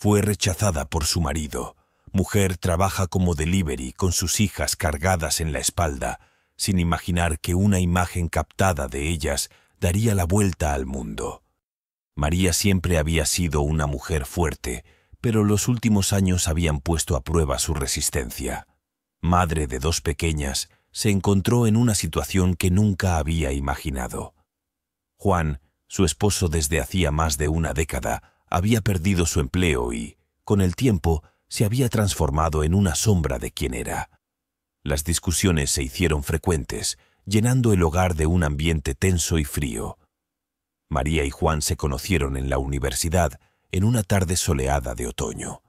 Fue rechazada por su marido. Mujer trabaja como delivery con sus hijas cargadas en la espalda, sin imaginar que una imagen captada de ellas daría la vuelta al mundo. María siempre había sido una mujer fuerte, pero los últimos años habían puesto a prueba su resistencia. Madre de dos pequeñas, se encontró en una situación que nunca había imaginado. Juan, su esposo desde hacía más de una década, había perdido su empleo y, con el tiempo, se había transformado en una sombra de quien era. Las discusiones se hicieron frecuentes, llenando el hogar de un ambiente tenso y frío. María y Juan se conocieron en la universidad en una tarde soleada de otoño.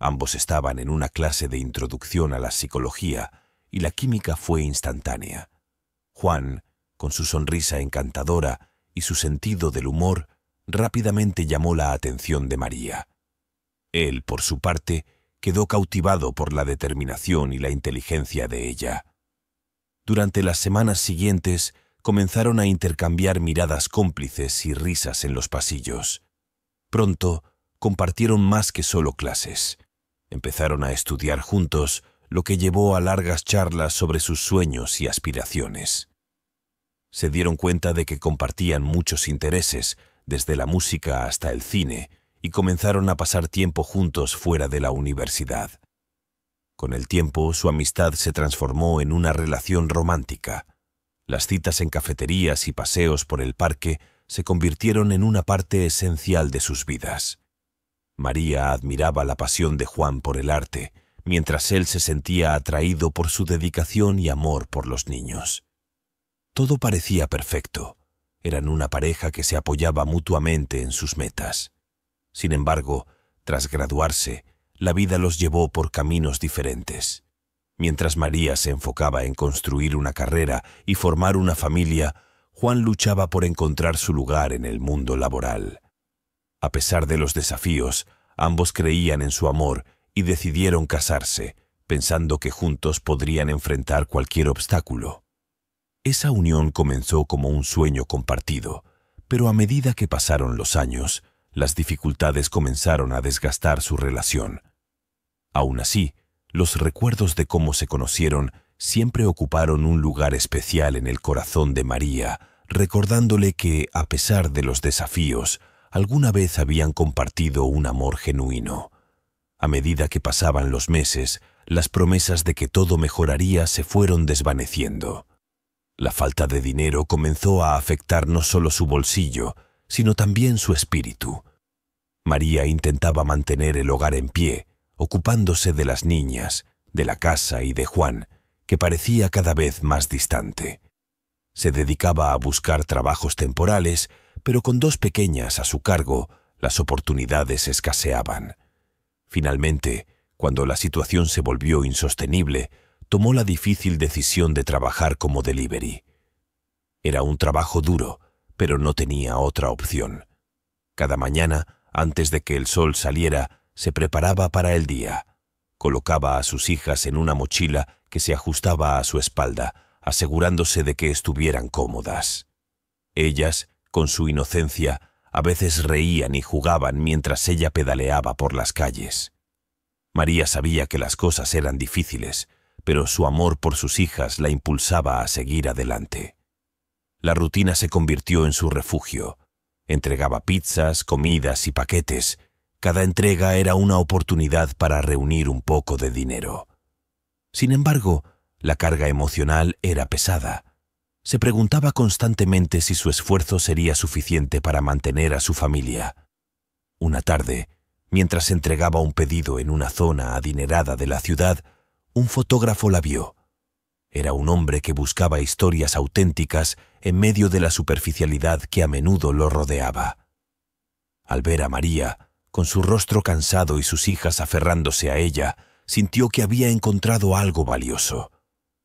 Ambos estaban en una clase de introducción a la psicología y la química fue instantánea. Juan, con su sonrisa encantadora y su sentido del humor, rápidamente llamó la atención de María. Él, por su parte, quedó cautivado por la determinación y la inteligencia de ella. Durante las semanas siguientes comenzaron a intercambiar miradas cómplices y risas en los pasillos. Pronto compartieron más que solo clases. Empezaron a estudiar juntos, lo que llevó a largas charlas sobre sus sueños y aspiraciones. Se dieron cuenta de que compartían muchos intereses, desde la música hasta el cine, y comenzaron a pasar tiempo juntos fuera de la universidad. Con el tiempo, su amistad se transformó en una relación romántica. Las citas en cafeterías y paseos por el parque se convirtieron en una parte esencial de sus vidas. María admiraba la pasión de Juan por el arte, mientras él se sentía atraído por su dedicación y amor por los niños. Todo parecía perfecto eran una pareja que se apoyaba mutuamente en sus metas. Sin embargo, tras graduarse, la vida los llevó por caminos diferentes. Mientras María se enfocaba en construir una carrera y formar una familia, Juan luchaba por encontrar su lugar en el mundo laboral. A pesar de los desafíos, ambos creían en su amor y decidieron casarse, pensando que juntos podrían enfrentar cualquier obstáculo. Esa unión comenzó como un sueño compartido, pero a medida que pasaron los años, las dificultades comenzaron a desgastar su relación. Aún así, los recuerdos de cómo se conocieron siempre ocuparon un lugar especial en el corazón de María, recordándole que, a pesar de los desafíos, alguna vez habían compartido un amor genuino. A medida que pasaban los meses, las promesas de que todo mejoraría se fueron desvaneciendo. La falta de dinero comenzó a afectar no solo su bolsillo, sino también su espíritu. María intentaba mantener el hogar en pie, ocupándose de las niñas, de la casa y de Juan, que parecía cada vez más distante. Se dedicaba a buscar trabajos temporales, pero con dos pequeñas a su cargo, las oportunidades escaseaban. Finalmente, cuando la situación se volvió insostenible, tomó la difícil decisión de trabajar como delivery. Era un trabajo duro, pero no tenía otra opción. Cada mañana, antes de que el sol saliera, se preparaba para el día. Colocaba a sus hijas en una mochila que se ajustaba a su espalda, asegurándose de que estuvieran cómodas. Ellas, con su inocencia, a veces reían y jugaban mientras ella pedaleaba por las calles. María sabía que las cosas eran difíciles, pero su amor por sus hijas la impulsaba a seguir adelante. La rutina se convirtió en su refugio. Entregaba pizzas, comidas y paquetes. Cada entrega era una oportunidad para reunir un poco de dinero. Sin embargo, la carga emocional era pesada. Se preguntaba constantemente si su esfuerzo sería suficiente para mantener a su familia. Una tarde, mientras entregaba un pedido en una zona adinerada de la ciudad, un fotógrafo la vio. Era un hombre que buscaba historias auténticas en medio de la superficialidad que a menudo lo rodeaba. Al ver a María, con su rostro cansado y sus hijas aferrándose a ella, sintió que había encontrado algo valioso.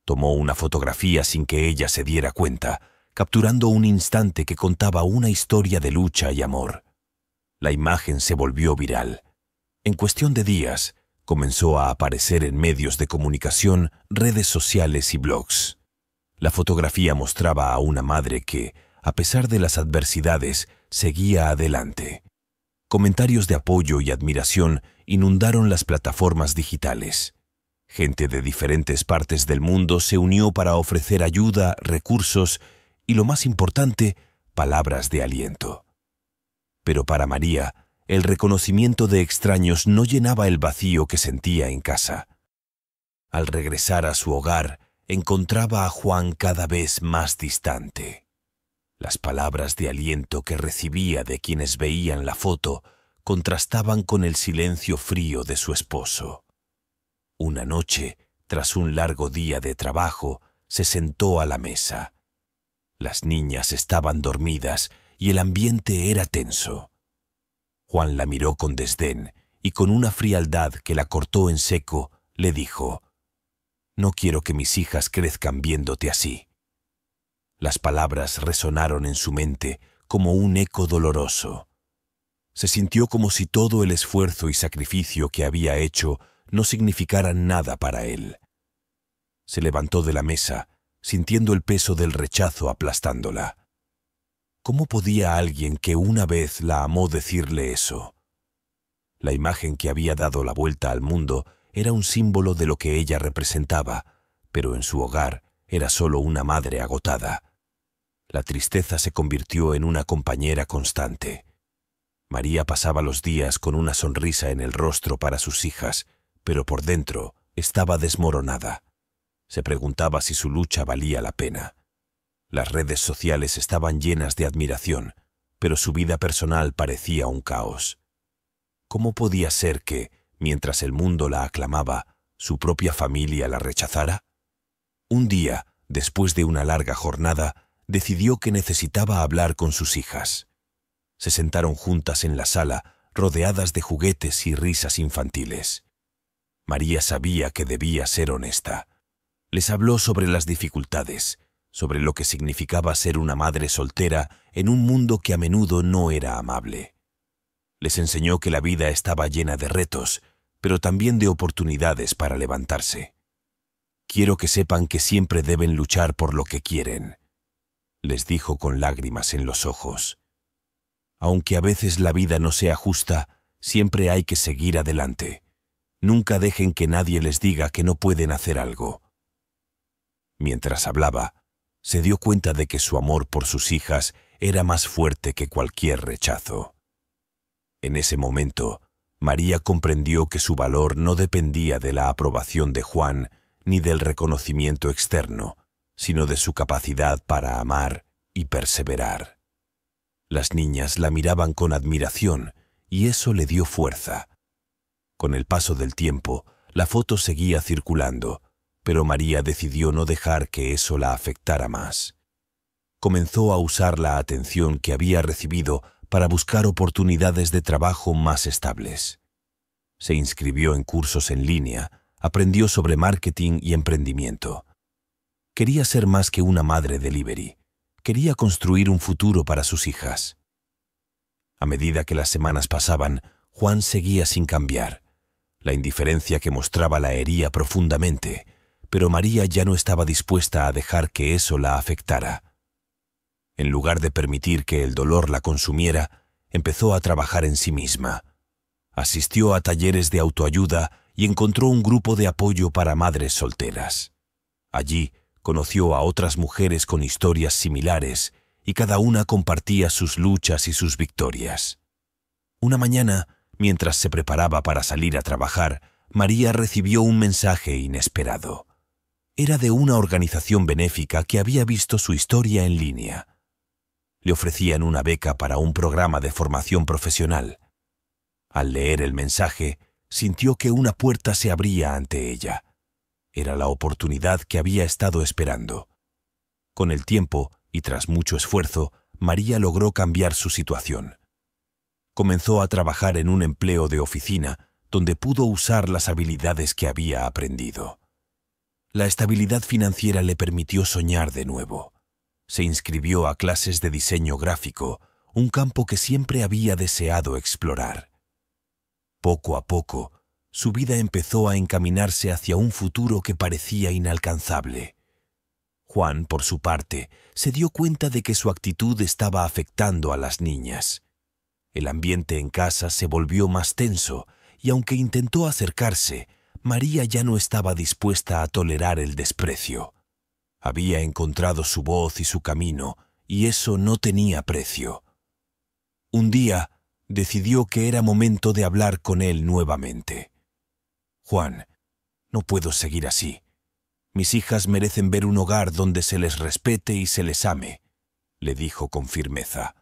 Tomó una fotografía sin que ella se diera cuenta, capturando un instante que contaba una historia de lucha y amor. La imagen se volvió viral. En cuestión de días, comenzó a aparecer en medios de comunicación, redes sociales y blogs. La fotografía mostraba a una madre que, a pesar de las adversidades, seguía adelante. Comentarios de apoyo y admiración inundaron las plataformas digitales. Gente de diferentes partes del mundo se unió para ofrecer ayuda, recursos y, lo más importante, palabras de aliento. Pero para María, el reconocimiento de extraños no llenaba el vacío que sentía en casa. Al regresar a su hogar, encontraba a Juan cada vez más distante. Las palabras de aliento que recibía de quienes veían la foto contrastaban con el silencio frío de su esposo. Una noche, tras un largo día de trabajo, se sentó a la mesa. Las niñas estaban dormidas y el ambiente era tenso. Juan la miró con desdén y con una frialdad que la cortó en seco, le dijo, No quiero que mis hijas crezcan viéndote así. Las palabras resonaron en su mente como un eco doloroso. Se sintió como si todo el esfuerzo y sacrificio que había hecho no significaran nada para él. Se levantó de la mesa, sintiendo el peso del rechazo aplastándola. ¿Cómo podía alguien que una vez la amó decirle eso? La imagen que había dado la vuelta al mundo era un símbolo de lo que ella representaba, pero en su hogar era solo una madre agotada. La tristeza se convirtió en una compañera constante. María pasaba los días con una sonrisa en el rostro para sus hijas, pero por dentro estaba desmoronada. Se preguntaba si su lucha valía la pena. Las redes sociales estaban llenas de admiración, pero su vida personal parecía un caos. ¿Cómo podía ser que, mientras el mundo la aclamaba, su propia familia la rechazara? Un día, después de una larga jornada, decidió que necesitaba hablar con sus hijas. Se sentaron juntas en la sala, rodeadas de juguetes y risas infantiles. María sabía que debía ser honesta. Les habló sobre las dificultades, sobre lo que significaba ser una madre soltera en un mundo que a menudo no era amable. Les enseñó que la vida estaba llena de retos, pero también de oportunidades para levantarse. Quiero que sepan que siempre deben luchar por lo que quieren, les dijo con lágrimas en los ojos. Aunque a veces la vida no sea justa, siempre hay que seguir adelante. Nunca dejen que nadie les diga que no pueden hacer algo. Mientras hablaba, se dio cuenta de que su amor por sus hijas era más fuerte que cualquier rechazo. En ese momento, María comprendió que su valor no dependía de la aprobación de Juan ni del reconocimiento externo, sino de su capacidad para amar y perseverar. Las niñas la miraban con admiración y eso le dio fuerza. Con el paso del tiempo, la foto seguía circulando, pero María decidió no dejar que eso la afectara más. Comenzó a usar la atención que había recibido para buscar oportunidades de trabajo más estables. Se inscribió en cursos en línea, aprendió sobre marketing y emprendimiento. Quería ser más que una madre delivery. Quería construir un futuro para sus hijas. A medida que las semanas pasaban, Juan seguía sin cambiar. La indiferencia que mostraba la hería profundamente, pero María ya no estaba dispuesta a dejar que eso la afectara. En lugar de permitir que el dolor la consumiera, empezó a trabajar en sí misma. Asistió a talleres de autoayuda y encontró un grupo de apoyo para madres solteras. Allí conoció a otras mujeres con historias similares y cada una compartía sus luchas y sus victorias. Una mañana, mientras se preparaba para salir a trabajar, María recibió un mensaje inesperado era de una organización benéfica que había visto su historia en línea. Le ofrecían una beca para un programa de formación profesional. Al leer el mensaje, sintió que una puerta se abría ante ella. Era la oportunidad que había estado esperando. Con el tiempo, y tras mucho esfuerzo, María logró cambiar su situación. Comenzó a trabajar en un empleo de oficina donde pudo usar las habilidades que había aprendido. La estabilidad financiera le permitió soñar de nuevo. Se inscribió a clases de diseño gráfico, un campo que siempre había deseado explorar. Poco a poco, su vida empezó a encaminarse hacia un futuro que parecía inalcanzable. Juan, por su parte, se dio cuenta de que su actitud estaba afectando a las niñas. El ambiente en casa se volvió más tenso y aunque intentó acercarse, María ya no estaba dispuesta a tolerar el desprecio. Había encontrado su voz y su camino, y eso no tenía precio. Un día decidió que era momento de hablar con él nuevamente. Juan, no puedo seguir así. Mis hijas merecen ver un hogar donde se les respete y se les ame, le dijo con firmeza.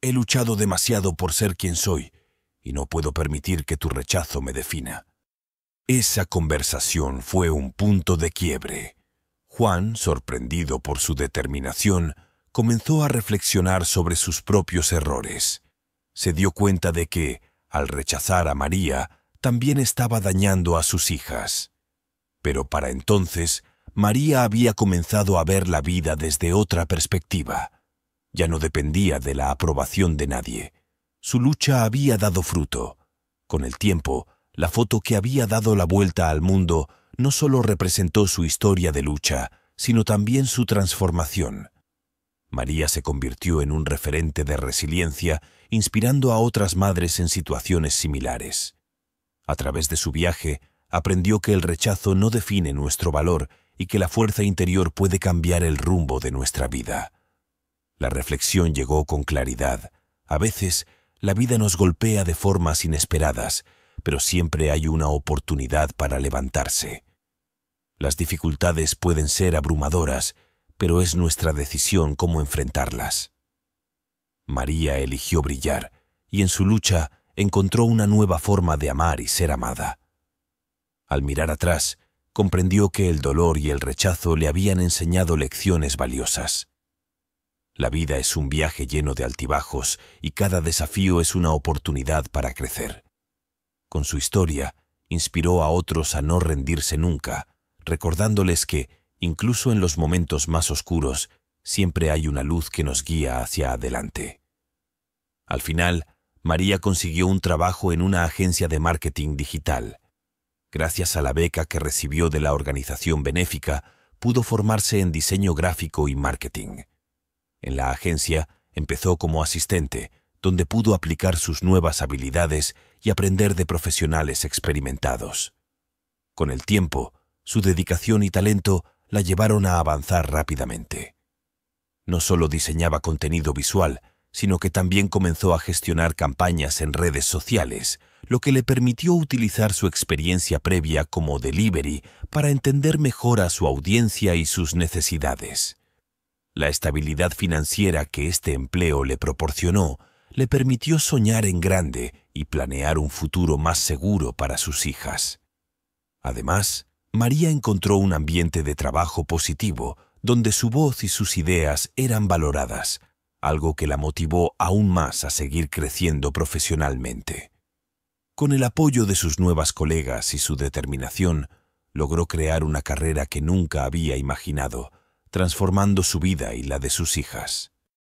He luchado demasiado por ser quien soy, y no puedo permitir que tu rechazo me defina. Esa conversación fue un punto de quiebre. Juan, sorprendido por su determinación, comenzó a reflexionar sobre sus propios errores. Se dio cuenta de que, al rechazar a María, también estaba dañando a sus hijas. Pero para entonces, María había comenzado a ver la vida desde otra perspectiva. Ya no dependía de la aprobación de nadie. Su lucha había dado fruto. Con el tiempo, la foto que había dado la vuelta al mundo no solo representó su historia de lucha, sino también su transformación. María se convirtió en un referente de resiliencia, inspirando a otras madres en situaciones similares. A través de su viaje, aprendió que el rechazo no define nuestro valor y que la fuerza interior puede cambiar el rumbo de nuestra vida. La reflexión llegó con claridad. A veces, la vida nos golpea de formas inesperadas, pero siempre hay una oportunidad para levantarse. Las dificultades pueden ser abrumadoras, pero es nuestra decisión cómo enfrentarlas. María eligió brillar, y en su lucha encontró una nueva forma de amar y ser amada. Al mirar atrás, comprendió que el dolor y el rechazo le habían enseñado lecciones valiosas. La vida es un viaje lleno de altibajos y cada desafío es una oportunidad para crecer con su historia, inspiró a otros a no rendirse nunca, recordándoles que, incluso en los momentos más oscuros, siempre hay una luz que nos guía hacia adelante. Al final, María consiguió un trabajo en una agencia de marketing digital. Gracias a la beca que recibió de la organización benéfica, pudo formarse en diseño gráfico y marketing. En la agencia empezó como asistente, donde pudo aplicar sus nuevas habilidades y aprender de profesionales experimentados. Con el tiempo, su dedicación y talento la llevaron a avanzar rápidamente. No solo diseñaba contenido visual, sino que también comenzó a gestionar campañas en redes sociales, lo que le permitió utilizar su experiencia previa como delivery para entender mejor a su audiencia y sus necesidades. La estabilidad financiera que este empleo le proporcionó le permitió soñar en grande y planear un futuro más seguro para sus hijas. Además, María encontró un ambiente de trabajo positivo donde su voz y sus ideas eran valoradas, algo que la motivó aún más a seguir creciendo profesionalmente. Con el apoyo de sus nuevas colegas y su determinación, logró crear una carrera que nunca había imaginado, transformando su vida y la de sus hijas.